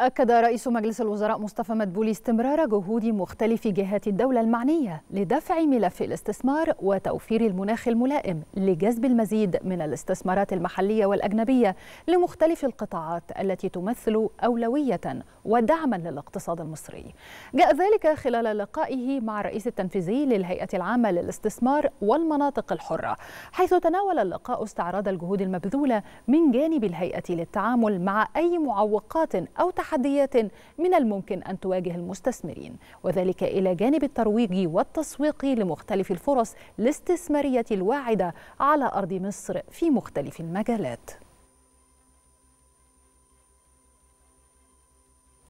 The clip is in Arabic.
أكد رئيس مجلس الوزراء مصطفى مدبولي استمرار جهود مختلف جهات الدولة المعنية لدفع ملف الاستثمار وتوفير المناخ الملائم لجذب المزيد من الاستثمارات المحلية والأجنبية لمختلف القطاعات التي تمثل أولوية ودعما للاقتصاد المصري. جاء ذلك خلال لقائه مع الرئيس التنفيذي للهيئة العامة للاستثمار والمناطق الحرة، حيث تناول اللقاء استعراض الجهود المبذولة من جانب الهيئة للتعامل مع أي معوقات أو تحديات تحديات من الممكن أن تواجه المستثمرين وذلك إلى جانب الترويج والتسويق لمختلف الفرص الاستثمارية الواعدة على أرض مصر في مختلف المجالات